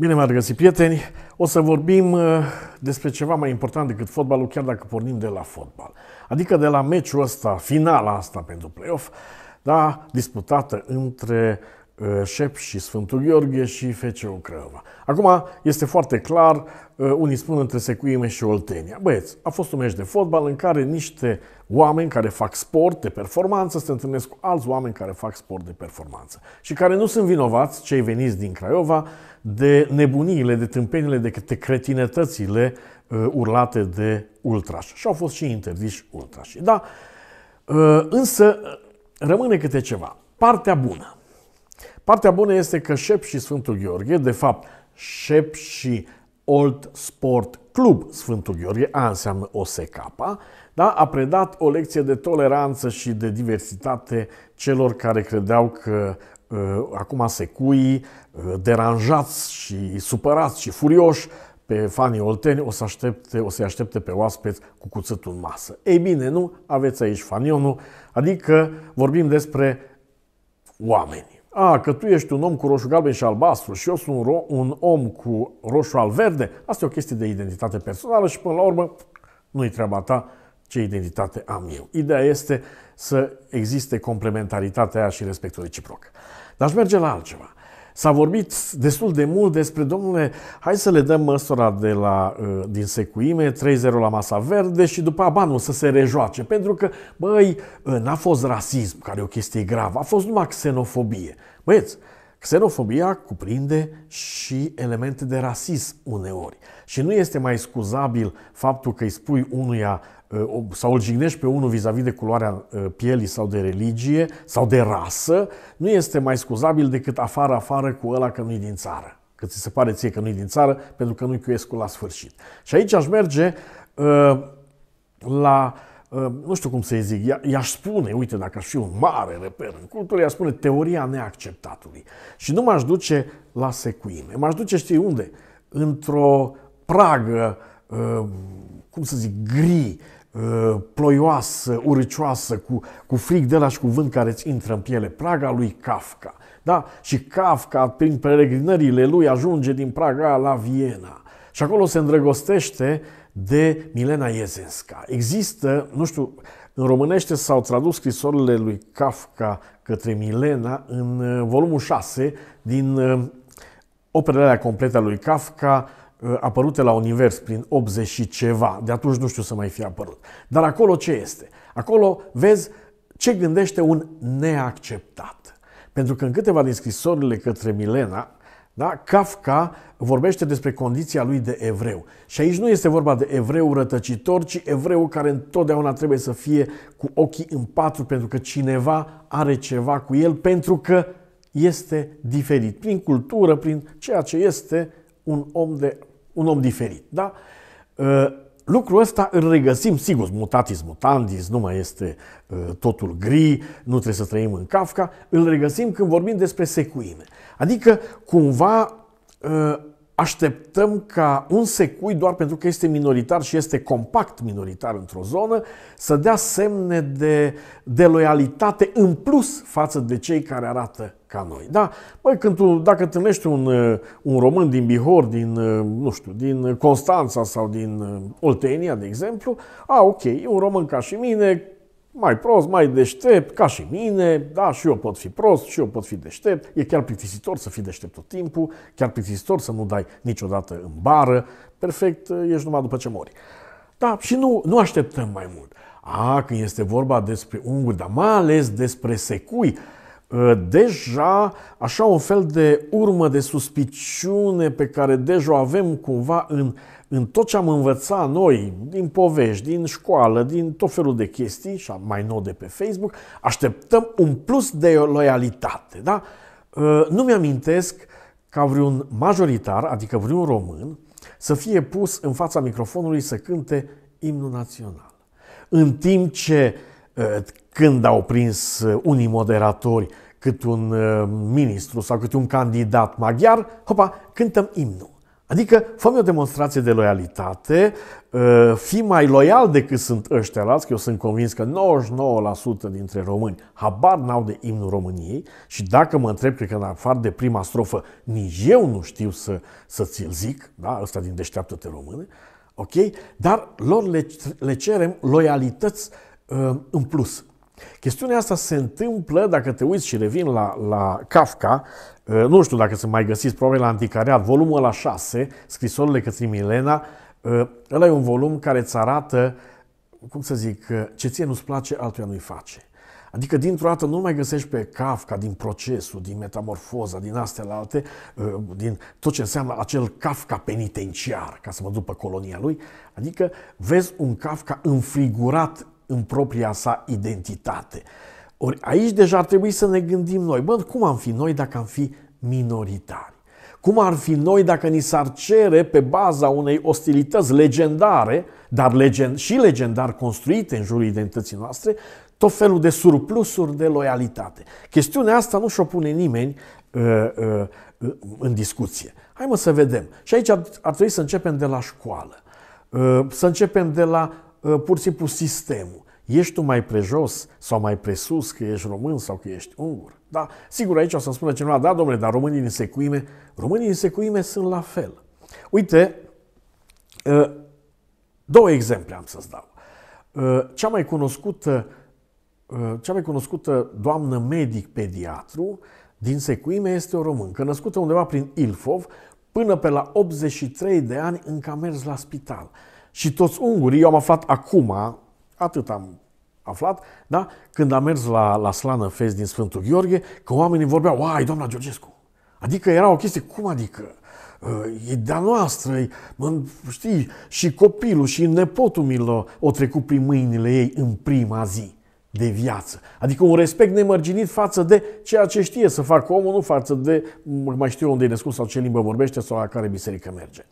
Bine m-ați găsit, prieteni! O să vorbim uh, despre ceva mai important decât fotbalul, chiar dacă pornim de la fotbal. Adică de la meciul ăsta, finala asta pentru playoff, da, disputată între Șep și Sfântul Gheorghe și o Craiova. Acum este foarte clar, unii spun între Secuime și Oltenia. Băieți, a fost un meci de fotbal în care niște oameni care fac sport de performanță se întâlnesc cu alți oameni care fac sport de performanță și care nu sunt vinovați, cei veniți din Craiova, de nebuniile, de tâmpenile, de, câte cretinătățile urlate de ultrași. Și au fost și interziși ultrași. Da, însă rămâne câte ceva. Partea bună Partea bună este că Șep și Sfântul Gheorghe, de fapt Șep și Old Sport Club Sfântul Gheorghe, A înseamnă OSK, da? a predat o lecție de toleranță și de diversitate celor care credeau că uh, acum secui, uh, deranjați și supărați și furioși, pe fanii olteni o, să aștepte, să aștepte pe oaspeți cu cuțătul în masă. Ei bine, nu, aveți aici fanionul, adică vorbim despre oameni a, că tu ești un om cu roșu galben și albastru și eu sunt un, ro- un om cu roșu al verde, asta e o chestie de identitate personală și până la urmă nu-i treaba ta ce identitate am eu. Ideea este să existe complementaritatea și respectul reciproc. Dar aș merge la altceva. S-a vorbit destul de mult despre, domnule, hai să le dăm măsura de la, uh, din secuime, 3-0 la masa verde și după banul să se rejoace. Pentru că, băi, uh, n-a fost rasism, care e o chestie gravă, a fost numai xenofobie. Băieți, Xenofobia cuprinde și elemente de rasism uneori. Și nu este mai scuzabil faptul că îi spui unuia Uh, sau îl jignești pe unul vis-a-vis de culoarea uh, pielii sau de religie sau de rasă, nu este mai scuzabil decât afară, afară cu ăla că nu-i din țară. Că ți se pare ție că nu-i din țară pentru că nu-i cu la sfârșit. Și aici aș merge uh, la nu știu cum să-i zic, i-aș spune, uite, dacă aș fi un mare reper în cultură, i-aș spune teoria neacceptatului. Și nu m-aș duce la secuime. M-aș duce, știi unde? Într-o pragă, cum să zic, gri, Uh, ploioasă, urâcioasă, cu, cu frig de la și cu vânt care îți intră în piele. Praga lui Kafka. Da? Și Kafka, prin peregrinările lui, ajunge din Praga la Viena. Și acolo se îndrăgostește de Milena Iezenska. Există, nu știu, în românește s-au tradus scrisorile lui Kafka către Milena în uh, volumul 6 din uh, operele complete a lui Kafka, Uh, apărute la univers prin 80 și ceva, de atunci nu știu să mai fi apărut. Dar acolo ce este? Acolo vezi ce gândește un neacceptat. Pentru că în câteva din scrisorile către Milena, da, Kafka vorbește despre condiția lui de evreu. Și aici nu este vorba de evreu rătăcitor, ci evreu care întotdeauna trebuie să fie cu ochii în patru pentru că cineva are ceva cu el, pentru că este diferit prin cultură, prin ceea ce este un om de un om diferit. Da? Ă, lucrul ăsta îl regăsim, sigur, mutatis mutandis, nu mai este ă, totul gri, nu trebuie să trăim în Kafka, îl regăsim când vorbim despre secuime. Adică, cumva, ă, așteptăm ca un secui, doar pentru că este minoritar și este compact minoritar într-o zonă, să dea semne de, de loialitate în plus față de cei care arată ca noi. Da, băi, când tu, dacă întâlnești un, uh, un român din Bihor, din, uh, nu știu, din uh, Constanța sau din Oltenia, de exemplu, a, ok, e un român ca și mine, mai prost, mai deștept, ca și mine, da, și eu pot fi prost, și eu pot fi deștept, e chiar plictisitor să fii deștept tot timpul, chiar plictisitor să nu dai niciodată în bară, perfect, ești numai după ce mori. Da, și nu, nu așteptăm mai mult. A, când este vorba despre unguri, dar mai ales despre secui, Ă, deja așa un fel de urmă de suspiciune pe care deja o avem cumva în, în tot ce am învățat noi, din povești, din școală, din tot felul de chestii, și mai nou de pe Facebook, așteptăm un plus de loialitate. Da? Ă, nu mi-amintesc ca vreun majoritar, adică vreun român, să fie pus în fața microfonului să cânte imnul național. În timp ce ă, când au prins uh, unii moderatori cât un uh, ministru sau cât un candidat maghiar, hopa, cântăm imnul. Adică fă o demonstrație de loialitate, uh, fi mai loial decât sunt ăștia alți, că eu sunt convins că 99% dintre români habar n-au de imnul României și dacă mă întreb, cred că în afară de prima strofă, nici eu nu știu să, să ți-l zic, da? ăsta din deșteaptă-te române, ok? Dar lor le, le cerem loialități în plus. Chestiunea asta se întâmplă, dacă te uiți și revin la, la Kafka, uh, nu știu dacă se mai găsiți, probabil la Anticariat, volumul la 6, scrisorile către Milena, uh, ăla e un volum care îți arată, cum să zic, uh, ce ție nu-ți place, altuia nu-i face. Adică dintr-o dată nu mai găsești pe Kafka din procesul, din metamorfoza, din astea la alte, din tot ce înseamnă acel Kafka penitenciar, ca să mă duc pe colonia lui. Adică vezi un Kafka înfrigurat în propria sa identitate. Ori aici deja ar trebui să ne gândim noi, bă, cum am fi noi dacă am fi minoritari? Cum ar fi noi dacă ni s-ar cere pe baza unei ostilități legendare, dar legend, și legendar construite în jurul identității noastre, tot felul de surplusuri de loialitate. Chestiunea asta nu și-o pune nimeni uh, uh, uh, în discuție. Hai mă să vedem. Și aici ar, ar trebui să începem de la școală. Uh, să începem de la Uh, pur și simplu sistemul. Ești tu mai prejos sau mai presus că ești român sau că ești ungur? Da, sigur aici o să-mi spună cineva, da domnule, dar românii din secuime, românii din secuime sunt la fel. Uite, uh, două exemple am să-ți dau. Uh, cea mai cunoscută, cea mai cunoscută doamnă medic-pediatru din secuime este o româncă, născută undeva prin Ilfov, până pe la 83 de ani încă a mers la spital. Și toți ungurii, eu am aflat acum, atât am aflat, da? când am mers la, la Slană Fest din Sfântul Gheorghe, că oamenii vorbeau, uai, doamna Georgescu. Adică era o chestie, cum adică? Uh, e de-a noastră, e, mă, știi, și copilul și nepotul mi o trecut prin mâinile ei în prima zi de viață. Adică un respect nemărginit față de ceea ce știe să facă omul, nu față de mai știu unde e născut sau ce limbă vorbește sau la care biserică merge.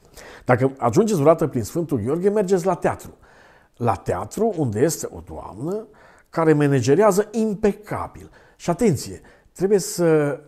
Dacă ajungeți vreodată prin Sfântul Gheorghe, mergeți la teatru. La teatru unde este o doamnă care menegerează impecabil. Și atenție, trebuie să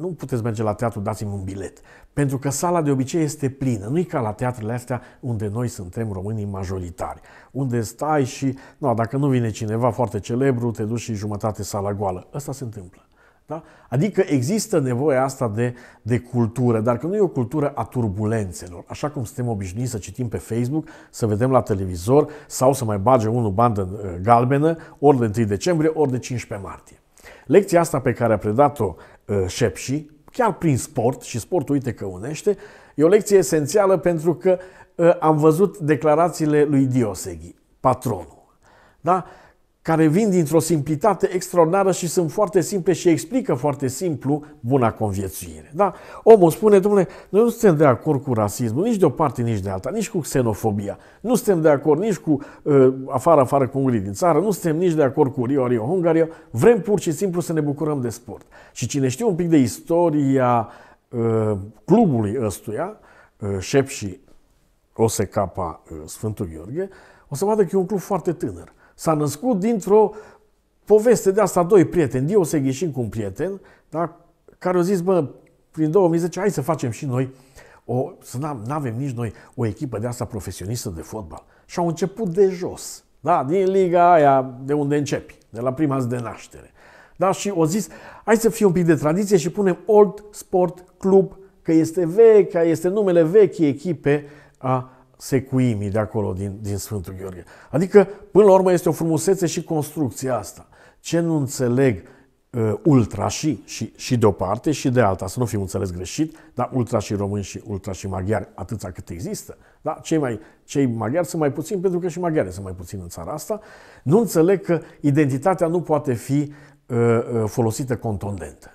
nu puteți merge la teatru, dați-mi un bilet. Pentru că sala de obicei este plină. Nu e ca la teatrele astea unde noi suntem românii majoritari. Unde stai și, no, dacă nu vine cineva foarte celebru, te duci și jumătate sala goală. Asta se întâmplă. Da? Adică există nevoia asta de, de cultură, dar că nu e o cultură a turbulențelor, așa cum suntem obișnuiți să citim pe Facebook, să vedem la televizor sau să mai bage unul bandă uh, galbenă ori de 1 decembrie, ori de 15 martie. Lecția asta pe care a predat-o Uh, șepșii, chiar prin sport, și sportul uite că unește, e o lecție esențială pentru că uh, am văzut declarațiile lui Dioseghi, patronul. Da? care vin dintr-o simplitate extraordinară și sunt foarte simple și explică foarte simplu buna conviețuire. Da? Omul spune, domnule, noi nu suntem de acord cu rasismul, nici de o parte, nici de alta, nici cu xenofobia, nu suntem de acord nici cu uh, afară, afară cu ungurii din țară, nu suntem nici de acord cu Rio, Rio, Hungaria, vrem pur și simplu să ne bucurăm de sport. Și cine știe un pic de istoria uh, clubului ăstuia, uh, Șep și OSK uh, Sfântul Gheorghe, o să vadă că e un club foarte tânăr. S-a născut dintr-o poveste de asta doi prieteni, Dioseghi și cu un prieten, da? care au zis, bă, prin 2010, hai să facem și noi, o, să nu avem nici noi o echipă de asta profesionistă de fotbal. Și au început de jos, da? din liga aia de unde începi, de la prima zi de naștere. Da? Și au zis, hai să fie un pic de tradiție și punem Old Sport Club, că este vechi, că este numele vechi echipe a secuimii de acolo, din, din Sfântul Gheorghe. Adică, până la urmă, este o frumusețe și construcția asta. Ce nu înțeleg uh, ultrașii, și, și de o parte și de alta, să nu fim înțeles greșit, dar ultrașii români și ultrașii maghiari, atâția cât există, da? cei, mai, cei maghiari sunt mai puțini pentru că și maghiari sunt mai puțini în țara asta, nu înțeleg că identitatea nu poate fi uh, uh, folosită contondentă.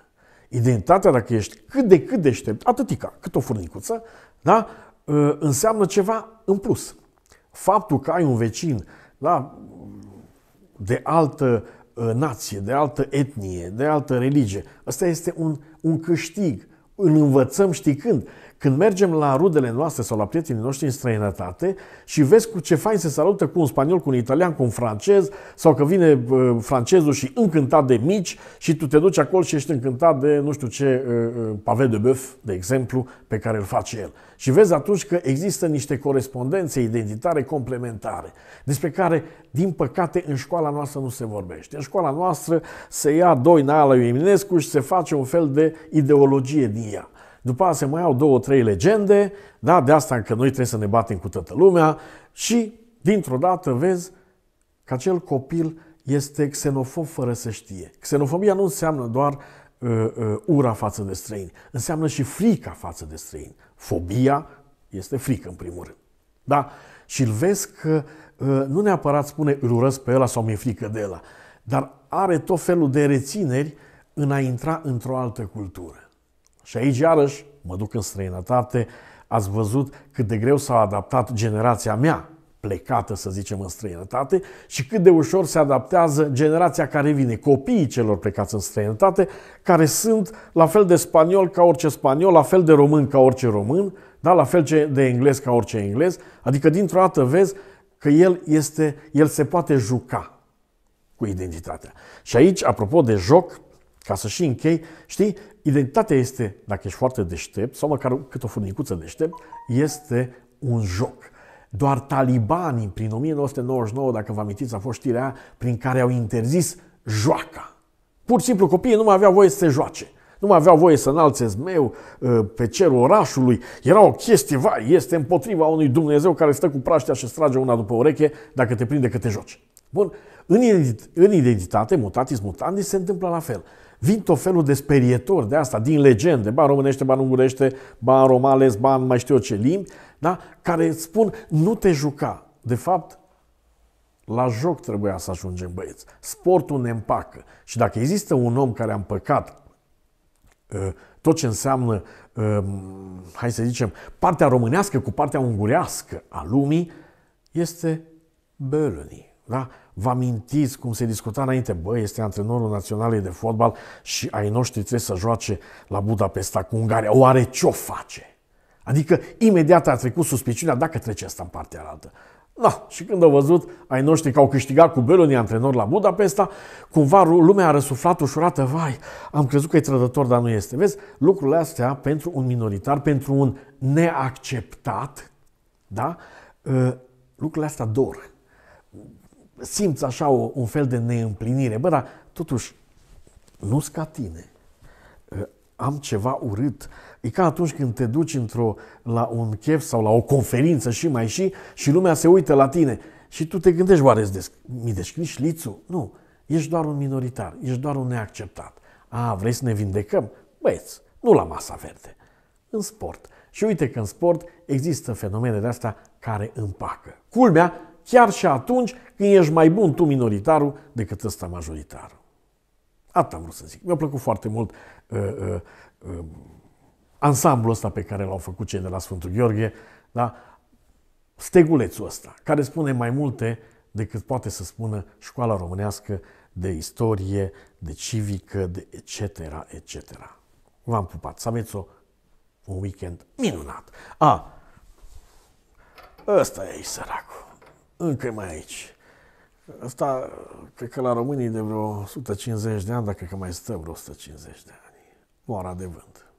Identitatea, dacă ești cât de cât deștept, atâtica, cât o furnicuță, da? Ă, înseamnă ceva în plus. Faptul că ai un vecin da, de altă ă, nație, de altă etnie, de altă religie, ăsta este un, un câștig. Îl învățăm când. Când mergem la rudele noastre sau la prietenii noștri în străinătate și vezi cu ce fain se salută cu un spaniol, cu un italian, cu un francez sau că vine francezul și încântat de mici și tu te duci acolo și ești încântat de nu știu ce uh, uh, pavé de bœuf, de exemplu, pe care îl face el. Și vezi atunci că există niște corespondențe identitare complementare, despre care, din păcate, în școala noastră nu se vorbește. În școala noastră se ia Doina la Eminescu și se face un fel de ideologie din ea. După aceea se mai au două, trei legende, da, de asta că noi trebuie să ne batem cu toată lumea și dintr-o dată vezi că acel copil este xenofob fără să știe. Xenofobia nu înseamnă doar uh, uh, ura față de străini, înseamnă și frica față de străini. Fobia este frică, în primul rând. Da? Și îl vezi că uh, nu neapărat spune îl urăsc pe ăla sau mi-e frică de ăla, dar are tot felul de rețineri în a intra într-o altă cultură. Și aici, iarăși, mă duc în străinătate, ați văzut cât de greu s-a adaptat generația mea, plecată, să zicem, în străinătate și cât de ușor se adaptează generația care vine, copiii celor plecați în străinătate, care sunt la fel de spaniol ca orice spaniol, la fel de român ca orice român, da? la fel de englez ca orice englez, adică dintr-o dată vezi că el, este, el se poate juca cu identitatea. Și aici, apropo de joc, ca să și închei, știi, Identitatea este, dacă ești foarte deștept, sau măcar cât o furnicuță deștept, este un joc. Doar talibanii, prin 1999, dacă vă amintiți, a fost știrea prin care au interzis joaca. Pur și simplu copiii nu mai aveau voie să se joace. Nu mai aveau voie să înalțe zmeu ă, pe cerul orașului. Era o chestie, vai, este împotriva unui Dumnezeu care stă cu praștea și strage una după ureche dacă te prinde că te joci. Bun, în identitate, mutatis mutandis, se întâmplă la fel. Vin tot felul de sperietori de asta, din legende, ba românește, ba ungurește, ba romales, ba mai știu eu ce limbi, da? care spun nu te juca. De fapt, la joc trebuia să ajungem băieți. Sportul ne împacă. Și dacă există un om care a împăcat ă, tot ce înseamnă, ă, hai să zicem, partea românească cu partea ungurească a lumii, este Bölöni. Da? Vă amintiți cum se discuta înainte? Bă, este antrenorul naționalei de fotbal și ai noștri trebuie să joace la Budapesta cu Ungaria. Oare ce o face? Adică imediat a trecut suspiciunea dacă trece asta în partea altă. Da, și când au văzut ai noștri că au câștigat cu Beloni antrenor la Budapesta, cumva lumea a răsuflat ușurată, vai, am crezut că e trădător, dar nu este. Vezi, lucrurile astea pentru un minoritar, pentru un neacceptat, da, ă, lucrurile astea dor simți așa o, un fel de neîmplinire. Bă, dar totuși, nu-s ca tine. Ă, am ceva urât. E ca atunci când te duci într-o, la un chef sau la o conferință și mai și și lumea se uită la tine și tu te gândești, oare îți mi descrii șlițul? Nu, ești doar un minoritar, ești doar un neacceptat. A, vrei să ne vindecăm? Băieți, nu la masa verde, în sport. Și uite că în sport există fenomene de astea care împacă. Culmea, chiar și atunci când ești mai bun tu minoritarul decât ăsta majoritarul. Asta am vrut să zic. Mi-a plăcut foarte mult uh, uh, uh, ansamblul ăsta pe care l-au făcut cei de la Sfântul Gheorghe, da? stegulețul ăsta, care spune mai multe decât poate să spună școala românească de istorie, de civică, de etc., etc. V-am pupat. Să aveți o, un weekend minunat. A, ăsta e săracul încă mai aici. Asta, cred că la românii de vreo 150 de ani, dacă că mai stă vreo 150 de ani. Moara de vânt.